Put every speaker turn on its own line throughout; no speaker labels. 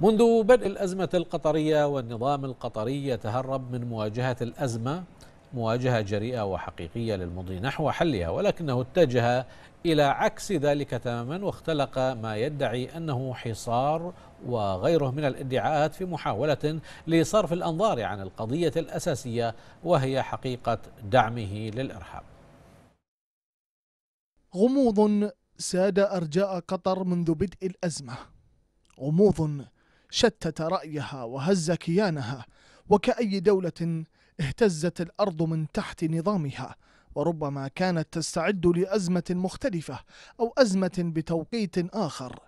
منذ بدء الأزمة القطرية والنظام القطري يتهرب من مواجهة الأزمة مواجهة جريئة وحقيقية للمضي نحو حلها ولكنه اتجه إلى عكس ذلك تماما واختلق ما يدعي أنه حصار وغيره من الادعاءات في محاولة لصرف الأنظار عن القضية الأساسية وهي حقيقة دعمه للإرهاب
غموض ساد أرجاء قطر منذ بدء الأزمة غموض شتت رأيها وهز كيانها وكأي دولة اهتزت الأرض من تحت نظامها وربما كانت تستعد لأزمة مختلفة أو أزمة بتوقيت آخر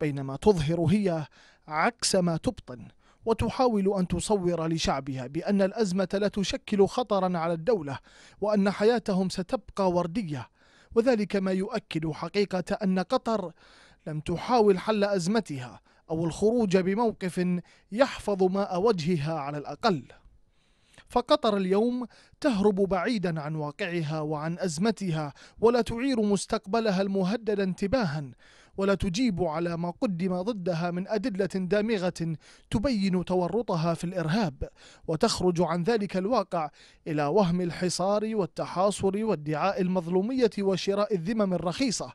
بينما تظهر هي عكس ما تبطن وتحاول أن تصور لشعبها بأن الأزمة لا تشكل خطرا على الدولة وأن حياتهم ستبقى وردية وذلك ما يؤكد حقيقة أن قطر لم تحاول حل أزمتها أو الخروج بموقف يحفظ ماء وجهها على الأقل فقطر اليوم تهرب بعيدا عن واقعها وعن أزمتها ولا تعير مستقبلها المهدد انتباها ولا تجيب على ما قدم ضدها من أدلة دامغة تبين تورطها في الإرهاب وتخرج عن ذلك الواقع إلى وهم الحصار والتحاصر وادعاء المظلومية وشراء الذمم الرخيصة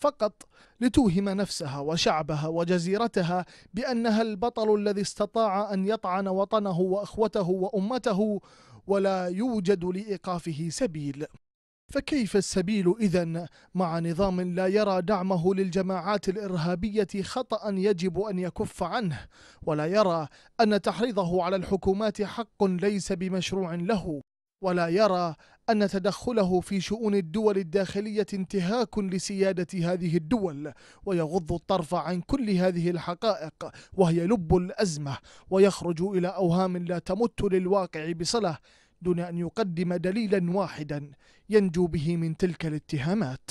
فقط لتوهم نفسها وشعبها وجزيرتها بأنها البطل الذي استطاع أن يطعن وطنه وأخوته وأمته ولا يوجد لإيقافه سبيل فكيف السبيل إذا مع نظام لا يرى دعمه للجماعات الإرهابية خطأ يجب أن يكف عنه ولا يرى أن تحريضه على الحكومات حق ليس بمشروع له ولا يرى أن تدخله في شؤون الدول الداخلية انتهاك لسيادة هذه الدول ويغض الطرف عن كل هذه الحقائق وهي لب الأزمة ويخرج إلى أوهام لا تمت للواقع بصلة دون أن يقدم دليلا واحدا ينجو به من تلك الاتهامات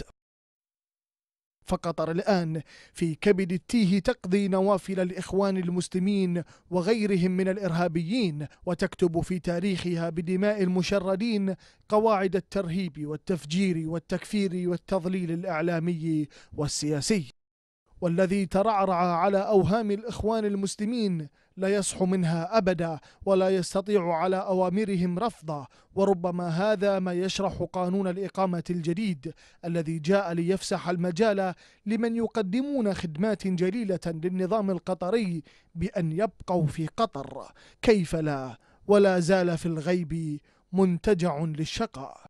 فقطر الآن في كبد التيه تقضي نوافل الإخوان المسلمين وغيرهم من الإرهابيين وتكتب في تاريخها بدماء المشردين قواعد الترهيب والتفجير والتكفير والتضليل الإعلامي والسياسي والذي ترعرع على أوهام الإخوان المسلمين لا يصحو منها أبدا ولا يستطيع على أوامرهم رفضا وربما هذا ما يشرح قانون الإقامة الجديد الذي جاء ليفسح المجال لمن يقدمون خدمات جليلة للنظام القطري بأن يبقوا في قطر كيف لا ولا زال في الغيب منتجع للشقاء